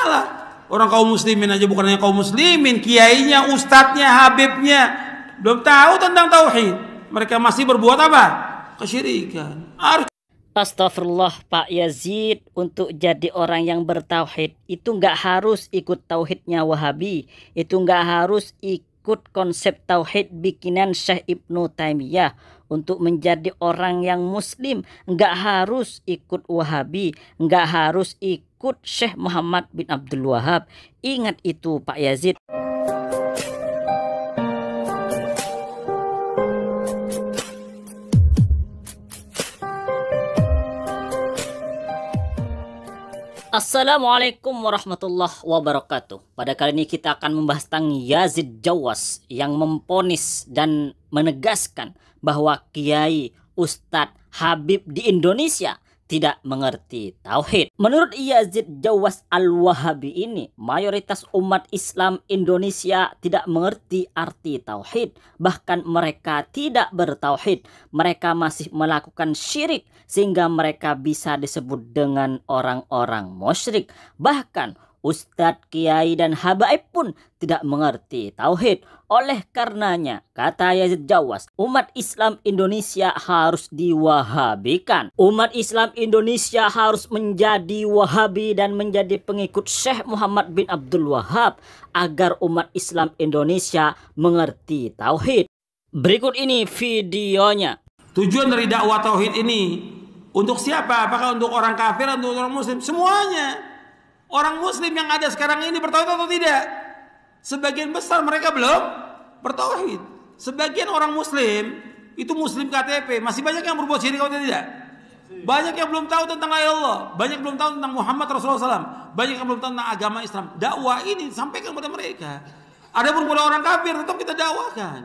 salah. Orang kaum muslimin aja bukan hanya kaum muslimin, kiainya, ustadznya, habibnya belum tahu tentang tauhid. Mereka masih berbuat apa? Kesyirikan. Ar- Astagfirullah Pak Yazid untuk jadi orang yang bertauhid itu nggak harus ikut tauhidnya Wahabi itu nggak harus ikut Ikut konsep tauhid bikinan Syekh Ibnu Taimiyah untuk menjadi orang yang muslim nggak harus ikut Wahabi, nggak harus ikut Syekh Muhammad bin Abdul Wahab. Ingat itu Pak Yazid. Assalamualaikum warahmatullahi wabarakatuh. Pada kali ini kita akan membahas tentang Yazid Jawas yang memponis dan menegaskan bahwa kiai, ustadz, habib di Indonesia tidak mengerti tauhid. Menurut Yazid Jawas Al-Wahabi ini, mayoritas umat Islam Indonesia tidak mengerti arti tauhid, bahkan mereka tidak bertauhid. Mereka masih melakukan syirik sehingga mereka bisa disebut dengan orang-orang musyrik. Bahkan Ustadz, Kiai, dan Habaib pun tidak mengerti Tauhid. Oleh karenanya, kata Yazid Jawas, umat Islam Indonesia harus diwahabikan. Umat Islam Indonesia harus menjadi wahabi dan menjadi pengikut Syekh Muhammad bin Abdul Wahab agar umat Islam Indonesia mengerti Tauhid. Berikut ini videonya. Tujuan dari dakwah Tauhid ini untuk siapa? Apakah untuk orang kafir atau untuk orang muslim? Semuanya. Orang muslim yang ada sekarang ini bertauhid atau tidak? Sebagian besar mereka belum bertauhid. Sebagian orang muslim itu muslim KTP, masih banyak yang berbuat syirik atau tidak? Banyak yang belum tahu tentang ayat Allah, banyak yang belum tahu tentang Muhammad Rasulullah SAW, banyak yang belum tahu tentang agama Islam. Dakwah ini sampaikan kepada mereka. Ada pun pula orang kafir tetap kita dakwakan.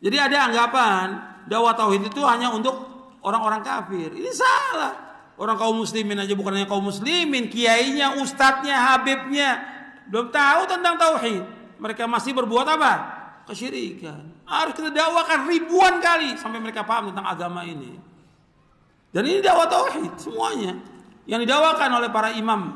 Jadi ada anggapan dakwah tauhid itu hanya untuk orang-orang kafir. Ini salah. Orang kaum muslimin aja bukan hanya kaum muslimin, kiainya, ustadznya, habibnya belum tahu tentang tauhid. Mereka masih berbuat apa? Kesyirikan. Harus kita dakwakan ribuan kali sampai mereka paham tentang agama ini. Dan ini dakwah tauhid semuanya yang didakwakan oleh para imam,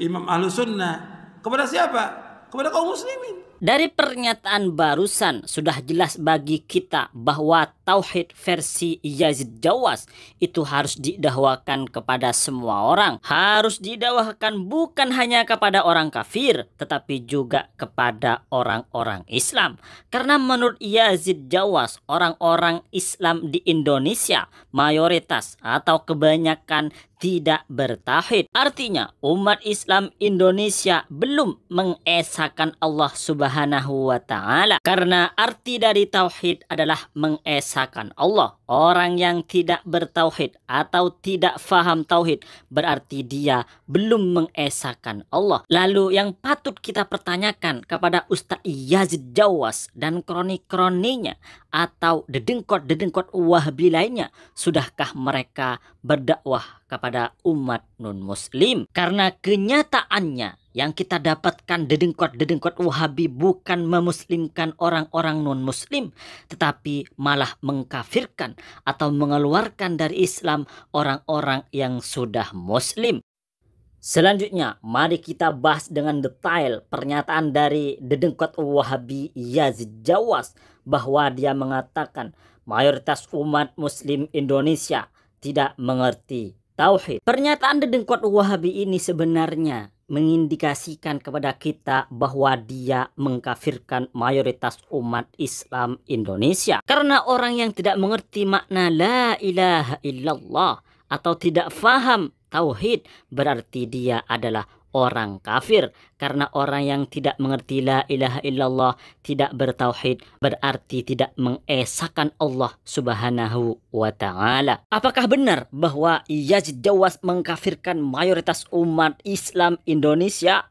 imam ahlu sunnah kepada siapa? Kepada kaum muslimin. Dari pernyataan barusan sudah jelas bagi kita bahwa tauhid versi Yazid Jawas itu harus didahwakan kepada semua orang. Harus didahwakan bukan hanya kepada orang kafir tetapi juga kepada orang-orang Islam. Karena menurut Yazid Jawas orang-orang Islam di Indonesia mayoritas atau kebanyakan tidak bertahid Artinya, umat Islam Indonesia belum mengesahkan Allah Subhanahu wa taala. Karena arti dari tauhid adalah mengesahkan mengisahkan Allah. Orang yang tidak bertauhid atau tidak faham tauhid berarti dia belum mengesahkan Allah. Lalu yang patut kita pertanyakan kepada Ustaz Yazid Jawas dan kroni-kroninya atau dedengkot-dedengkot Wahabi lainnya? Sudahkah mereka berdakwah kepada umat non-muslim? Karena kenyataannya yang kita dapatkan dedengkot-dedengkot Wahabi bukan memuslimkan orang-orang non-muslim tetapi malah mengkafirkan atau mengeluarkan dari Islam orang-orang yang sudah muslim. Selanjutnya, mari kita bahas dengan detail pernyataan dari Dedengkot Wahabi Yazid Jawas bahwa dia mengatakan mayoritas umat muslim Indonesia tidak mengerti tauhid. Pernyataan Dedengkot Wahabi ini sebenarnya mengindikasikan kepada kita bahwa dia mengkafirkan mayoritas umat Islam Indonesia. Karena orang yang tidak mengerti makna la ilaha illallah atau tidak faham tauhid berarti dia adalah orang kafir karena orang yang tidak mengerti la ilaha illallah tidak bertauhid berarti tidak mengesahkan Allah Subhanahu wa taala. Apakah benar bahwa Yazid Dawas mengkafirkan mayoritas umat Islam Indonesia?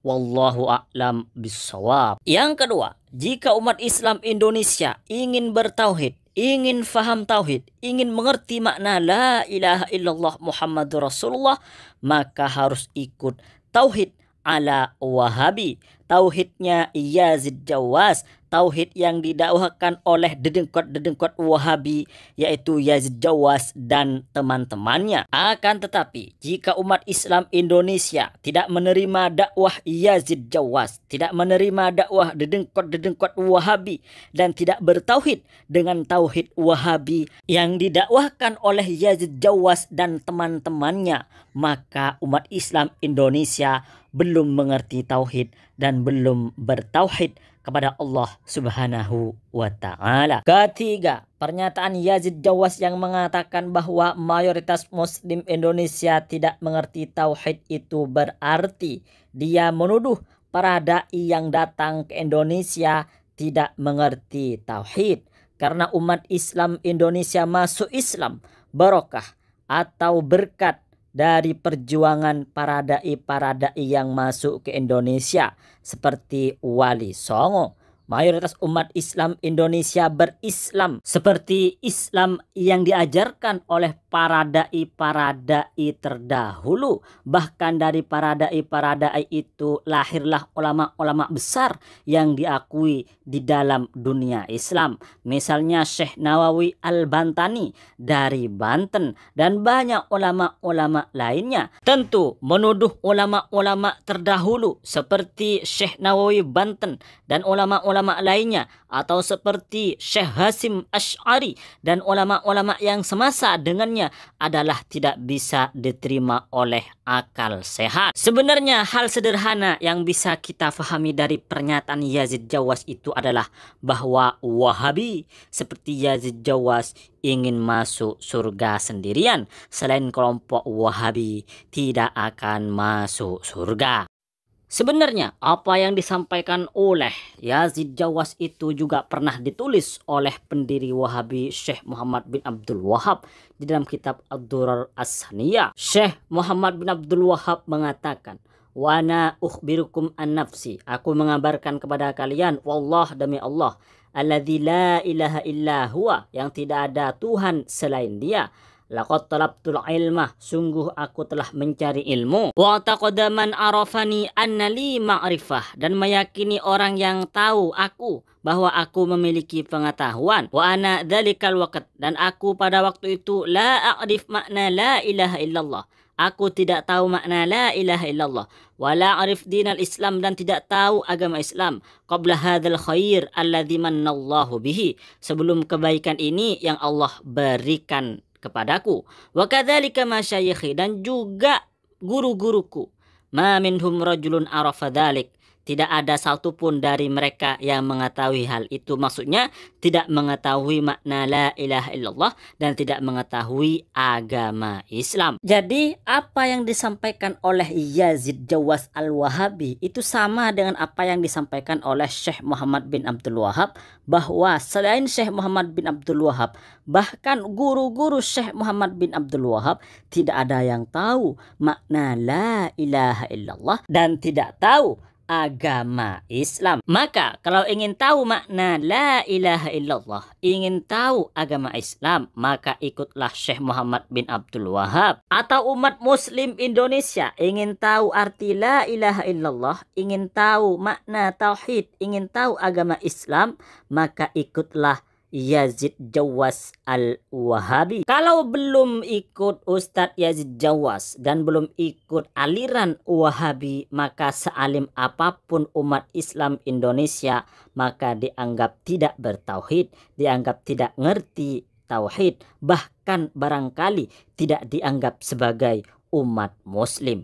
Wallahu a'lam bisawab. Yang kedua, jika umat Islam Indonesia ingin bertauhid, ingin faham tauhid, ingin mengerti makna la ilaha illallah Muhammadur Rasulullah, maka harus ikut tauhid ala Wahabi. Tauhidnya Yazid Jawas. Tauhid yang didakwahkan oleh dedengkot-dedengkot Wahabi yaitu Yazid Jawas dan teman-temannya. Akan tetapi jika umat Islam Indonesia tidak menerima dakwah Yazid Jawas, tidak menerima dakwah dedengkot-dedengkot Wahabi dan tidak bertauhid dengan tauhid Wahabi yang didakwahkan oleh Yazid Jawas dan teman-temannya, maka umat Islam Indonesia belum mengerti tauhid dan belum bertauhid kepada Allah Subhanahu wa taala. Ketiga, pernyataan Yazid Jawas yang mengatakan bahwa mayoritas muslim Indonesia tidak mengerti tauhid itu berarti dia menuduh para dai yang datang ke Indonesia tidak mengerti tauhid karena umat Islam Indonesia masuk Islam barokah atau berkat dari perjuangan para dai-para dai yang masuk ke Indonesia seperti Wali Songo, mayoritas umat Islam Indonesia berislam seperti Islam yang diajarkan oleh para dai-para dai terdahulu. Bahkan dari para dai-para dai itu lahirlah ulama-ulama besar yang diakui di dalam dunia Islam. Misalnya Syekh Nawawi Al-Bantani dari Banten dan banyak ulama-ulama lainnya. Tentu menuduh ulama-ulama terdahulu seperti Syekh Nawawi Banten dan ulama-ulama ulama lainnya atau seperti Syekh Hasim Ash'ari dan ulama-ulama yang semasa dengannya adalah tidak bisa diterima oleh akal sehat. Sebenarnya hal sederhana yang bisa kita fahami dari pernyataan Yazid Jawas itu adalah bahwa Wahabi seperti Yazid Jawas ingin masuk surga sendirian. Selain kelompok Wahabi tidak akan masuk surga. Sebenarnya apa yang disampaikan oleh Yazid Jawas itu juga pernah ditulis oleh pendiri Wahabi Syekh Muhammad bin Abdul Wahab di dalam kitab Ad-Durar As-Saniyah. Syekh Muhammad bin Abdul Wahab mengatakan, "Wana ukhbirukum an-nafsi." Aku mengabarkan kepada kalian, wallah demi Allah, alladzi la ilaha illa huwa, yang tidak ada tuhan selain Dia Laqad talabtul ilmah, sungguh aku telah mencari ilmu. Wa taqadaman arafani annali ma'rifah dan meyakini orang yang tahu aku bahwa aku memiliki pengetahuan. Wa ana dzalikal waqt dan aku pada waktu itu la a'rif makna la ilaha illallah. Aku tidak tahu makna la ilaha illallah wala arif dinal Islam dan tidak tahu agama Islam qabla hadzal khair alladzi manallahu bihi sebelum kebaikan ini yang Allah berikan kepadaku wa masyayikhi dan juga guru-guruku ma minhum rajulun arafa tidak ada satupun dari mereka yang mengetahui hal itu. Maksudnya tidak mengetahui makna la ilaha illallah dan tidak mengetahui agama Islam. Jadi apa yang disampaikan oleh Yazid Jawas Al-Wahabi itu sama dengan apa yang disampaikan oleh Syekh Muhammad bin Abdul Wahab bahwa selain Syekh Muhammad bin Abdul Wahab bahkan guru-guru Syekh Muhammad bin Abdul Wahab tidak ada yang tahu makna la ilaha illallah dan tidak tahu agama Islam. Maka kalau ingin tahu makna la ilaha illallah, ingin tahu agama Islam, maka ikutlah Syekh Muhammad bin Abdul Wahab atau umat muslim Indonesia ingin tahu arti la ilaha illallah, ingin tahu makna tauhid, ingin tahu agama Islam, maka ikutlah Yazid Jawas Al-Wahabi. Kalau belum ikut Ustadz Yazid Jawas dan belum ikut aliran Wahabi, maka sealim apapun umat Islam Indonesia, maka dianggap tidak bertauhid, dianggap tidak ngerti tauhid, bahkan barangkali tidak dianggap sebagai umat muslim.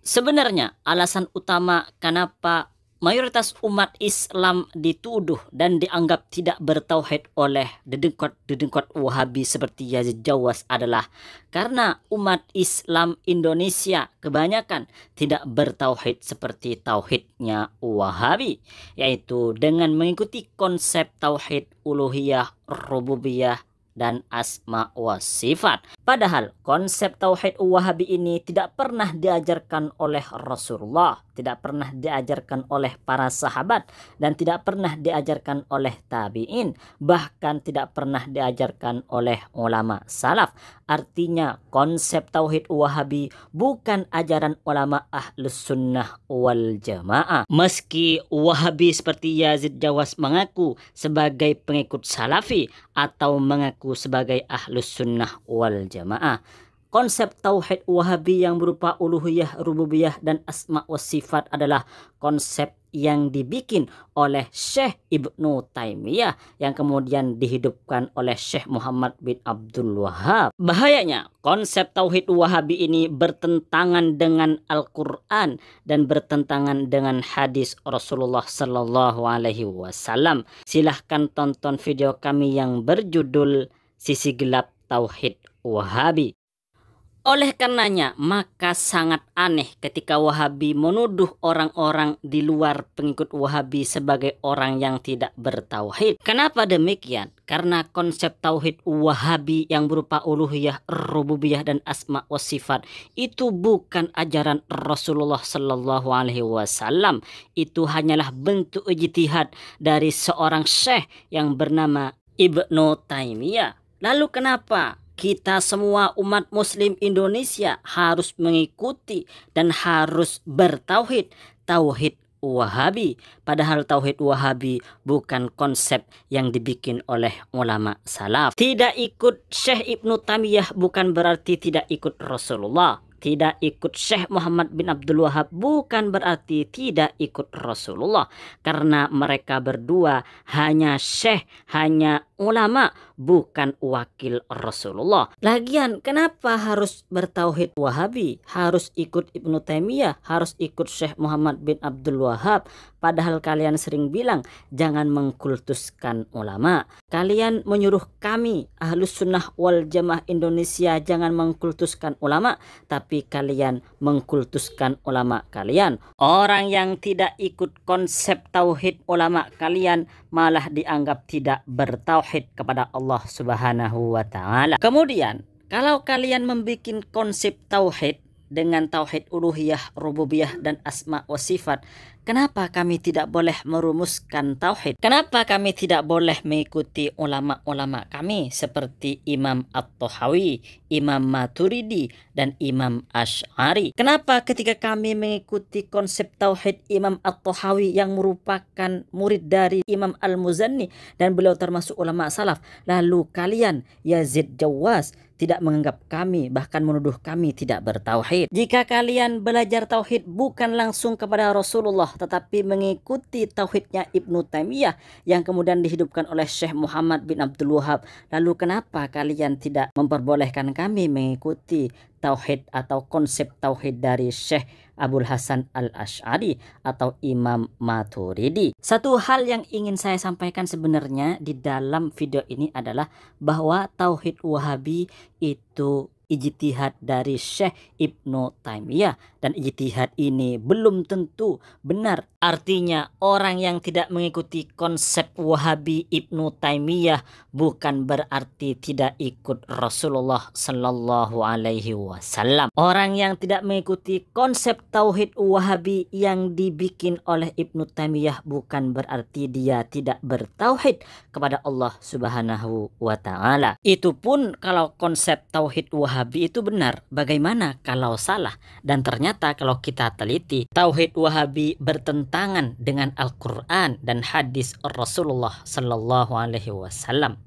Sebenarnya alasan utama kenapa mayoritas umat Islam dituduh dan dianggap tidak bertauhid oleh dedengkot-dedengkot Wahabi seperti Yazid Jawas adalah karena umat Islam Indonesia kebanyakan tidak bertauhid seperti tauhidnya Wahabi yaitu dengan mengikuti konsep tauhid uluhiyah, rububiyah, dan asma wa sifat. Padahal konsep tauhid Wahabi ini tidak pernah diajarkan oleh Rasulullah, tidak pernah diajarkan oleh para sahabat dan tidak pernah diajarkan oleh tabi'in, bahkan tidak pernah diajarkan oleh ulama salaf. Artinya konsep Tauhid Wahabi bukan ajaran ulama ahlus sunnah wal jamaah. Meski Wahabi seperti Yazid Jawas mengaku sebagai pengikut salafi atau mengaku sebagai ahlus sunnah wal jamaah. Konsep tauhid Wahabi yang berupa uluhiyah, rububiyah dan asma wa sifat adalah konsep yang dibikin oleh Syekh Ibnu Taimiyah yang kemudian dihidupkan oleh Syekh Muhammad bin Abdul Wahab. Bahayanya, konsep tauhid Wahabi ini bertentangan dengan Al-Qur'an dan bertentangan dengan hadis Rasulullah Sallallahu alaihi wasallam. Silahkan tonton video kami yang berjudul Sisi Gelap Tauhid Wahabi. Oleh karenanya, maka sangat aneh ketika Wahabi menuduh orang-orang di luar pengikut Wahabi sebagai orang yang tidak bertauhid. Kenapa demikian? Karena konsep tauhid Wahabi yang berupa uluhiyah, rububiyah dan asma wa sifat itu bukan ajaran Rasulullah Shallallahu alaihi wasallam. Itu hanyalah bentuk ijtihad dari seorang syekh yang bernama Ibnu Taimiyah. Lalu kenapa kita semua umat muslim Indonesia harus mengikuti dan harus bertauhid tauhid Wahabi padahal tauhid Wahabi bukan konsep yang dibikin oleh ulama salaf tidak ikut Syekh Ibnu Tamiyah bukan berarti tidak ikut Rasulullah tidak ikut Syekh Muhammad bin Abdul Wahab bukan berarti tidak ikut Rasulullah karena mereka berdua hanya Syekh hanya ulama, bukan wakil Rasulullah. Lagian kenapa harus bertauhid Wahabi, harus ikut Ibnu Taimiyah, harus ikut Syekh Muhammad bin Abdul Wahab, padahal kalian sering bilang jangan mengkultuskan ulama. Kalian menyuruh kami Ahlus Sunnah wal Jamaah Indonesia jangan mengkultuskan ulama, tapi kalian mengkultuskan ulama kalian. Orang yang tidak ikut konsep tauhid ulama kalian malah dianggap tidak bertauhid tauhid kepada Allah Subhanahu wa taala. Kemudian, kalau kalian membuat konsep tauhid dengan tauhid uluhiyah, rububiyah dan asma wa sifat Kenapa kami tidak boleh merumuskan tauhid? Kenapa kami tidak boleh mengikuti ulama-ulama kami seperti Imam At-Tahawi, Imam Maturidi, dan Imam Ash'ari? Kenapa ketika kami mengikuti konsep tauhid Imam At-Tahawi yang merupakan murid dari Imam al muzani dan beliau termasuk ulama salaf, lalu kalian Yazid Jawas tidak menganggap kami, bahkan menuduh kami tidak bertauhid. Jika kalian belajar tauhid bukan langsung kepada Rasulullah, tetapi mengikuti tauhidnya Ibnu Taimiyah yang kemudian dihidupkan oleh Syekh Muhammad bin Abdul Wahab, lalu kenapa kalian tidak memperbolehkan kami mengikuti tauhid atau konsep tauhid dari Syekh Abul Hasan Al-Ash'ari atau Imam Maturidi. Satu hal yang ingin saya sampaikan sebenarnya di dalam video ini adalah bahwa Tauhid Wahabi itu ijtihad dari Syekh Ibnu Taimiyah dan ijtihad ini belum tentu benar. Artinya orang yang tidak mengikuti konsep Wahabi Ibnu Taimiyah bukan berarti tidak ikut Rasulullah Shallallahu alaihi wasallam. Orang yang tidak mengikuti konsep tauhid Wahabi yang dibikin oleh Ibnu Taimiyah bukan berarti dia tidak bertauhid kepada Allah Subhanahu wa taala. Itu pun kalau konsep tauhid Wahabi Wahabi itu benar, bagaimana kalau salah? Dan ternyata kalau kita teliti, tauhid Wahabi bertentangan dengan Al-Qur'an dan hadis Rasulullah Sallallahu alaihi wasallam.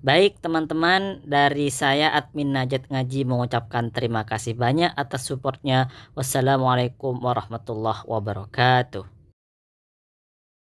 Baik teman-teman dari saya admin Najat Ngaji mengucapkan terima kasih banyak atas supportnya. Wassalamualaikum warahmatullahi wabarakatuh.